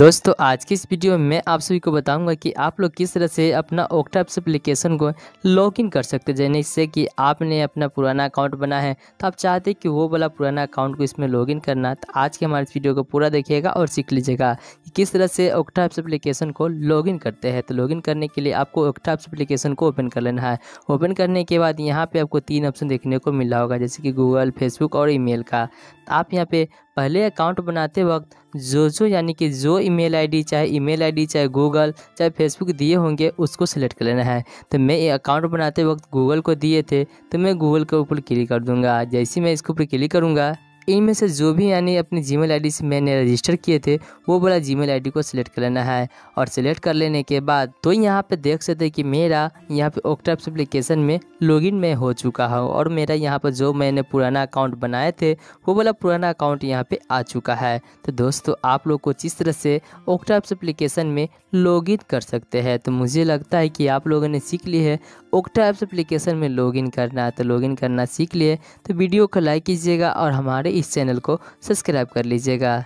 दोस्तों आज की इस वीडियो में मैं आप सभी को बताऊंगा कि आप लोग किस तरह से अपना ओक्टाप्स एप्लीकेशन को लॉगिन कर सकते हैं इससे कि आपने अपना पुराना अकाउंट बना है तो आप चाहते हैं कि वो वाला पुराना अकाउंट को इसमें लॉगिन करना तो आज के हमारे इस वीडियो को पूरा देखिएगा और सीख लीजिएगा कि किस तरह से ओक्टाप्स एप्लीकेशन को लॉगिन करते हैं तो इन करने के लिए आपको ओक्टाप्स एप्लीकेशन को ओपन कर लेना है ओपन करने के बाद यहाँ पर आपको तीन ऑप्शन देखने को मिला होगा जैसे कि गूगल फेसबुक और ई का आप यहाँ पर पहले अकाउंट बनाते वक्त जो जो यानी कि जो ईमेल आईडी चाहे ईमेल आईडी चाहे गूगल चाहे फेसबुक दिए होंगे उसको सेलेक्ट कर लेना है तो मैं ये अकाउंट बनाते वक्त गूगल को दिए थे तो मैं गूगल के ऊपर क्लिक कर दूंगा जैसे मैं इसके ऊपर क्लिक करूँगा इनमें से जो भी यानी अपनी आई डी से मैंने रजिस्टर किए थे वो मेल आई डी को सिलेक्ट कर लेना है और सिलेक्ट कर लेने के बाद तो यहाँ पे देख सकते हैं कि मेरा यहाँ पे ओक्टाप्स एप्लीकेशन में लॉगिन में हो चुका हूँ और मेरा यहाँ पर जो मैंने पुराना अकाउंट बनाए थे वो बोला पुराना अकाउंट यहाँ पर आ चुका है तो दोस्तों आप लोग कुछ इस तरह से ओक्टाप्स एप्लीकेशन में इन कर सकते हैं तो मुझे लगता है कि आप लोगों ने सीख ली है ओक्टा एप्लीकेशन में लॉगिन करना तो इन करना सीख लिए तो वीडियो को लाइक कीजिएगा और हमारे इस चैनल को सब्सक्राइब कर लीजिएगा